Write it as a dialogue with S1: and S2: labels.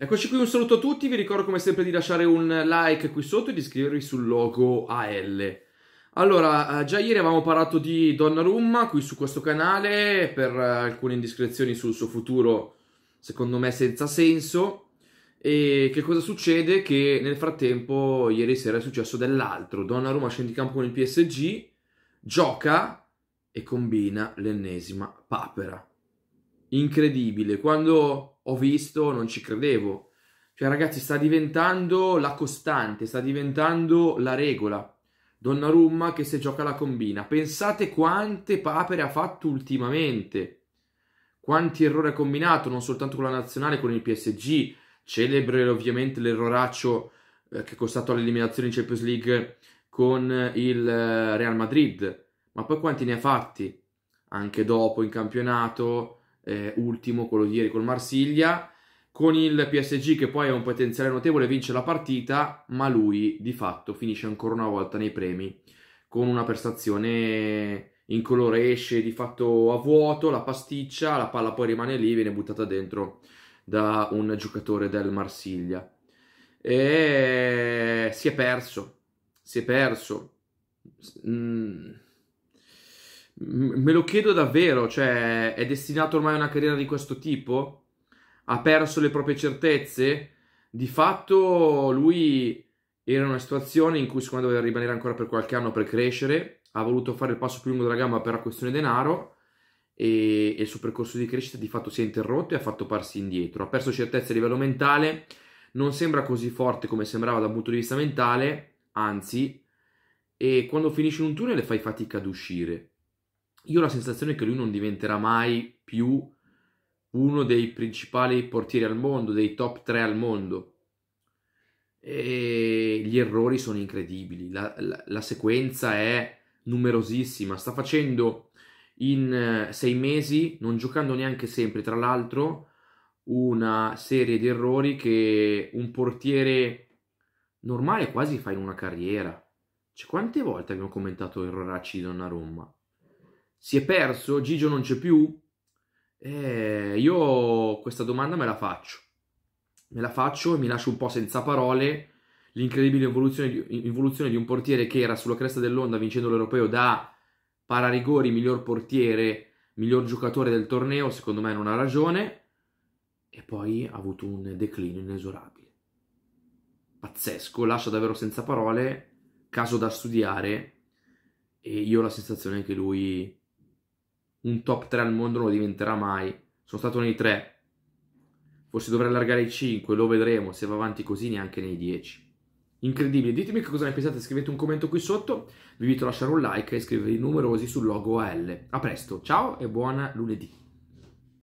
S1: Eccoci qui, un saluto a tutti, vi ricordo come sempre di lasciare un like qui sotto e di iscrivervi sul logo AL. Allora, eh, già ieri avevamo parlato di Donnarumma qui su questo canale per eh, alcune indiscrezioni sul suo futuro, secondo me senza senso. E che cosa succede? Che nel frattempo ieri sera è successo dell'altro. Donnarumma scende in campo con il PSG, gioca e combina l'ennesima papera incredibile. Quando ho visto non ci credevo. Cioè ragazzi sta diventando la costante, sta diventando la regola. Donnarumma che se gioca la combina. Pensate quante papere ha fatto ultimamente. Quanti errori ha combinato, non soltanto con la nazionale, con il PSG. Celebre ovviamente l'erroraccio eh, che è costato l'eliminazione in Champions League con eh, il eh, Real Madrid. Ma poi quanti ne ha fatti? Anche dopo in campionato, eh, ultimo, quello di ieri col Marsiglia, con il PSG che poi ha un potenziale notevole, vince la partita, ma lui di fatto finisce ancora una volta nei premi con una prestazione in colore, esce di fatto a vuoto, la pasticcia, la palla poi rimane lì, e viene buttata dentro da un giocatore del Marsiglia. E si è perso, si è perso. Mm me lo chiedo davvero, cioè è destinato ormai a una carriera di questo tipo? Ha perso le proprie certezze? Di fatto lui era in una situazione in cui secondo me doveva rimanere ancora per qualche anno per crescere, ha voluto fare il passo più lungo della gamba per la questione denaro e, e il suo percorso di crescita di fatto si è interrotto e ha fatto passi indietro, ha perso certezze a livello mentale, non sembra così forte come sembrava dal punto di vista mentale, anzi, e quando finisci in un tunnel fai fatica ad uscire io ho la sensazione che lui non diventerà mai più uno dei principali portieri al mondo, dei top 3 al mondo. E gli errori sono incredibili. La, la, la sequenza è numerosissima. Sta facendo in eh, sei mesi, non giocando neanche sempre, tra l'altro, una serie di errori che un portiere normale quasi fa in una carriera. Cioè, quante volte abbiamo commentato erroracci di Donnarumma? si è perso, Gigio non c'è più? Eh, io questa domanda me la faccio, me la faccio e mi lascio un po' senza parole l'incredibile evoluzione di, evoluzione di un portiere che era sulla cresta dell'onda vincendo l'Europeo da pararigori, miglior portiere, miglior giocatore del torneo, secondo me non ha ragione, e poi ha avuto un declino inesorabile. Pazzesco, lascia davvero senza parole, caso da studiare, e io ho la sensazione che lui un top 3 al mondo non lo diventerà mai. Sono stato nei 3. Forse dovrà allargare i 5, lo vedremo. Se va avanti così, neanche nei 10. Incredibile, ditemi che cosa ne pensate, scrivete un commento qui sotto, vi invito a lasciare un like e iscrivervi numerosi sul logo AL. A presto, ciao e buona lunedì!